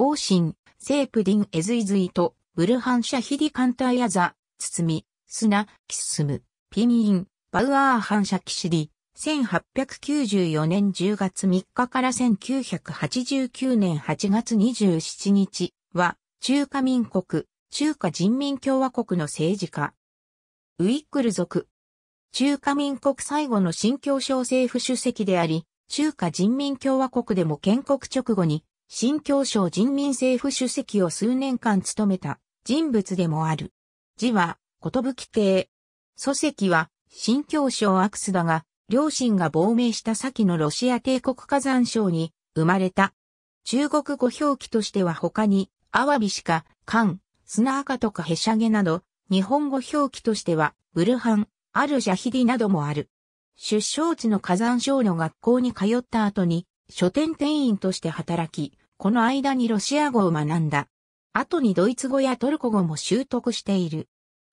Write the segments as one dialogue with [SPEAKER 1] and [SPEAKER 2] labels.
[SPEAKER 1] 王神、セープディンエズイズイと、ブルハンシャヒディカンタイアザ、包み、砂、キスム、ピンイン、バウアー反射騎士理、1894年10月3日から1989年8月27日は、中華民国、中華人民共和国の政治家。ウィックル族。中華民国最後の新教省政府主席であり、中華人民共和国でも建国直後に新教省人民政府主席を数年間務めた人物でもある。字は、ことぶき帝。祖籍は、新教省アクスだが、両親が亡命した先のロシア帝国火山省に生まれた。中国語表記としては他に、アワビシカ、カン、砂赤とかヘシャゲなど、日本語表記としては、ブルハン、アルジャヒディなどもある。出生地の火山省の学校に通った後に、書店店員として働き、この間にロシア語を学んだ。後にドイツ語やトルコ語も習得している。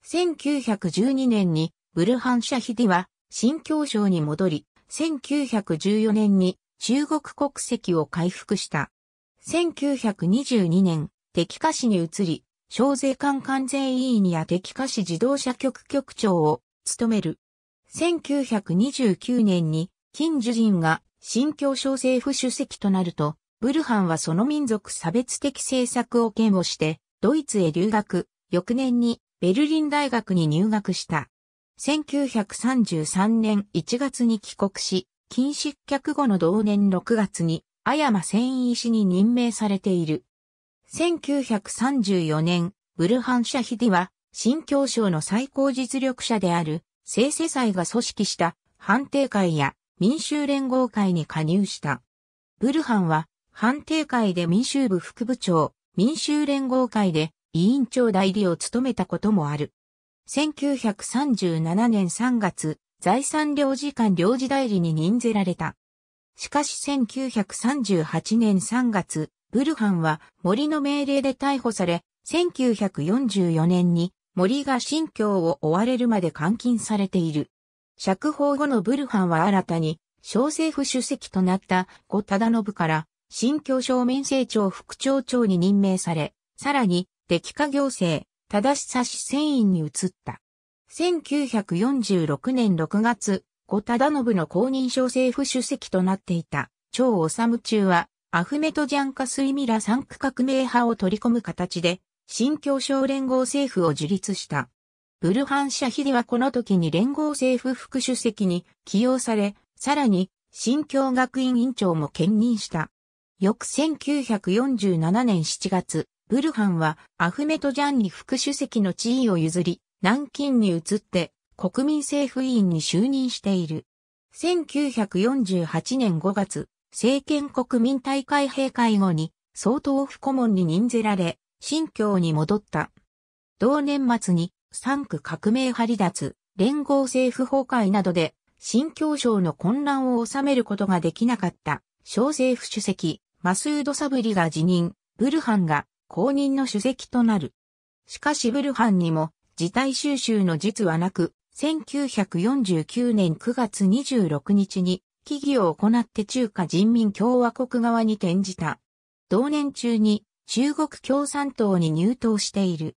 [SPEAKER 1] 1912年にブルハンシャヒディは新教省に戻り、1914年に中国国籍を回復した。1922年、敵下市に移り、小税関関税委員や敵下市自動車局局長を務める。1929年に金樹人が新教省政府主席となると、ブルハンはその民族差別的政策を嫌悪して、ドイツへ留学、翌年にベルリン大学に入学した。1933年1月に帰国し、禁止客後の同年6月に、阿山繊維医師に任命されている。1934年、ブルハン・シャヒディは、新教省の最高実力者である、聖世祭が組織した、判定会や民衆連合会に加入した。ブルハンは、判定会で民衆部副部長、民衆連合会で委員長代理を務めたこともある。1937年3月、財産領事館領事代理に任ぜられた。しかし1938年3月、ブルハンは森の命令で逮捕され、1944年に森が新疆を追われるまで監禁されている。釈放後のブルハンは新たに、小政府主席となった後忠信から新教省面政庁副庁長に任命され、さらに、敵化行政、正し差し繊維に移った。1946年6月、後忠信の公認小政府主席となっていた、長治中は、アフメトジャンカスイミラ産区革命派を取り込む形で、新教省連合政府を樹立した。ブルハン・シャヒデはこの時に連合政府副主席に起用され、さらに、新教学院委員長も兼任した。翌1947年7月、ブルハンはアフメトジャンに副主席の地位を譲り、南京に移って国民政府委員に就任している。1948年5月、政権国民大会閉会後に総統府顧問に任ぜられ、新疆に戻った。同年末に三区革命派離脱、連合政府崩壊などで、新疆省の混乱を収めることができなかった、小政府主席、マスード・サブリが辞任、ブルハンが後任の主席となる。しかしブルハンにも事態収集の実はなく、1949年9月26日に起業を行って中華人民共和国側に転じた。同年中に中国共産党に入党している。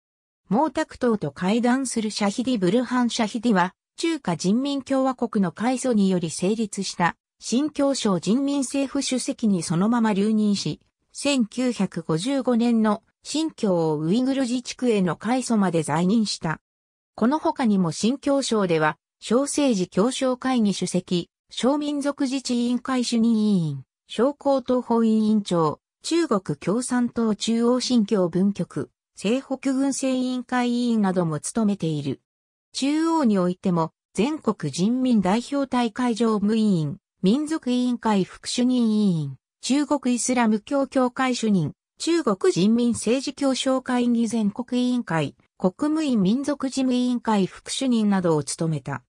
[SPEAKER 1] 毛沢東と会談するシャヒディ・ブルハン・シャヒディは中華人民共和国の改祖により成立した新京省人民政府主席にそのまま留任し、1955年の新京ウイグル自治区への改祖まで在任した。この他にも新京省では、小政治協商会議主席、小民族自治委員会主任委員、小高等法委員長、中国共産党中央新京分局、西北軍政委員会委員なども務めている。中央においても、全国人民代表大会常務委員、民族委員会副主任委員、中国イスラム教協会主任、中国人民政治協商会議全国委員会、国務院民族事務委員会副主任などを務めた。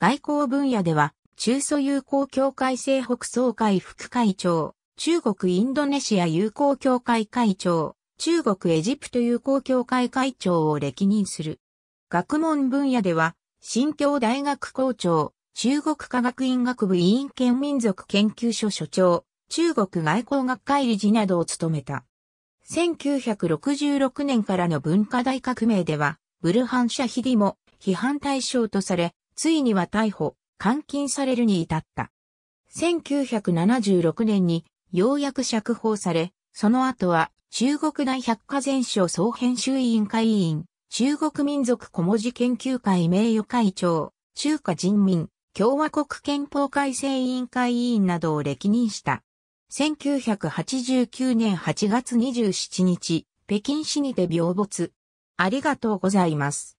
[SPEAKER 1] 外交分野では、中ソ友好協会西北総会副会長、中国インドネシア友好協会会長、中国エジプト友好協会会長を歴任する。学問分野では、新京大学校長、中国科学院学部委員兼民族研究所所長、中国外交学会理事などを務めた。1966年からの文化大革命では、ブルハン・シャヒディも批判対象とされ、ついには逮捕、監禁されるに至った。1976年にようやく釈放され、その後は中国大百科全書総編集委員会委員、中国民族小文字研究会名誉会長、中華人民共和国憲法改正委員会委員などを歴任した。1989年8月27日、北京市にて病没。ありがとうございます。